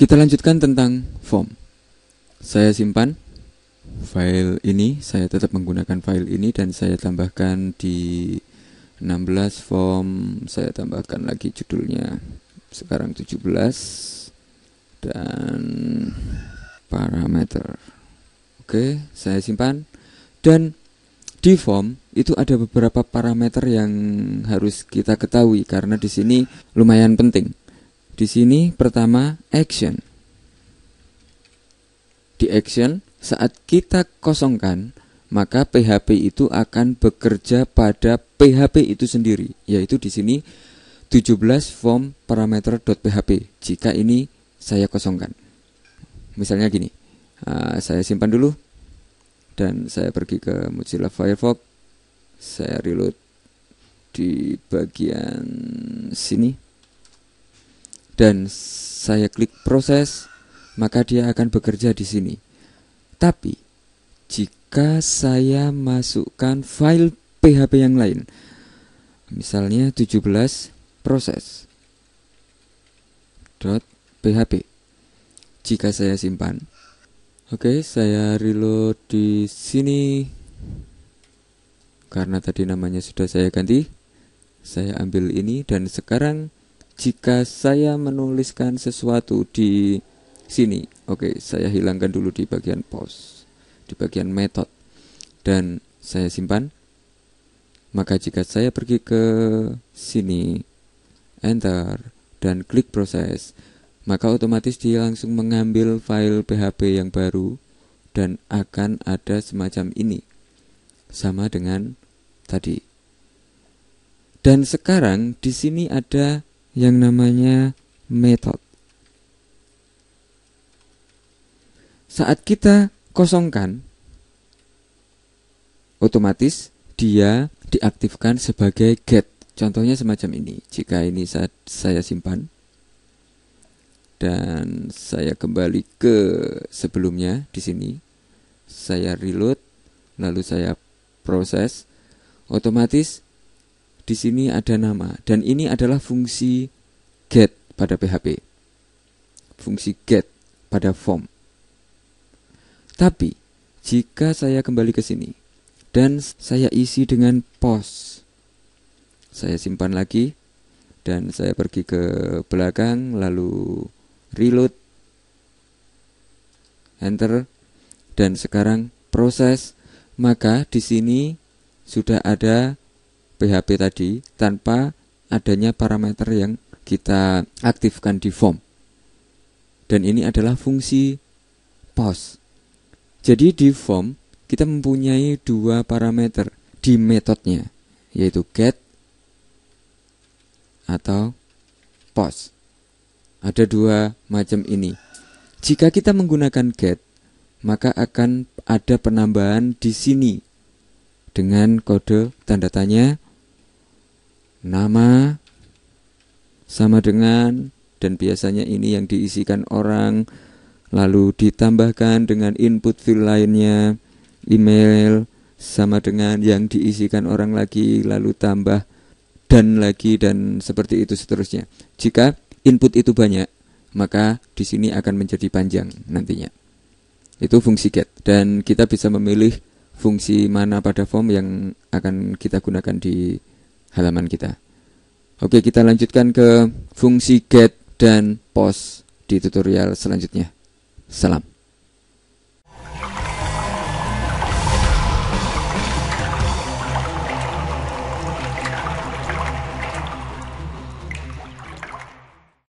Kita lanjutkan tentang form. Saya simpan file ini, saya tetap menggunakan file ini dan saya tambahkan di 16 form, saya tambahkan lagi judulnya sekarang 17 dan parameter. Oke, saya simpan dan di form itu ada beberapa parameter yang harus kita ketahui karena di sini lumayan penting. Di sini pertama action. Di action saat kita kosongkan maka PHP itu akan bekerja pada PHP itu sendiri yaitu di sini 17 form parameter.php jika ini saya kosongkan. Misalnya gini, ah, saya simpan dulu dan saya pergi ke Mozilla Firefox saya reload di bagian sini dan saya klik proses maka dia akan bekerja di sini tapi jika saya masukkan file PHP yang lain misalnya 17 proses php jika saya simpan oke okay, saya reload di sini karena tadi namanya sudah saya ganti, saya ambil ini dan sekarang jika saya menuliskan sesuatu di sini, oke, okay, saya hilangkan dulu di bagian post, di bagian method dan saya simpan. Maka jika saya pergi ke sini, enter dan klik proses, maka otomatis dia langsung mengambil file PHP yang baru dan akan ada semacam ini. Sama dengan tadi. Dan sekarang di sini ada yang namanya method. Saat kita kosongkan, otomatis dia diaktifkan sebagai get. Contohnya semacam ini. Jika ini saat saya simpan dan saya kembali ke sebelumnya di sini, saya reload, lalu saya proses Otomatis di sini ada nama dan ini adalah fungsi get pada PHP. Fungsi get pada form. Tapi jika saya kembali ke sini dan saya isi dengan post. Saya simpan lagi dan saya pergi ke belakang lalu reload enter dan sekarang proses maka di sini sudah ada PHP tadi tanpa adanya parameter yang kita aktifkan di form. Dan ini adalah fungsi post. Jadi di form kita mempunyai dua parameter di metodenya yaitu get atau post. Ada dua macam ini. Jika kita menggunakan get, maka akan ada penambahan di sini dengan kode tanda tanya nama sama dengan dan biasanya ini yang diisikan orang lalu ditambahkan dengan input field lainnya email sama dengan yang diisikan orang lagi lalu tambah dan lagi dan seperti itu seterusnya. Jika input itu banyak, maka di sini akan menjadi panjang nantinya. Itu fungsi get dan kita bisa memilih fungsi mana pada form yang akan kita gunakan di halaman kita. Oke, kita lanjutkan ke fungsi get dan post di tutorial selanjutnya. Salam.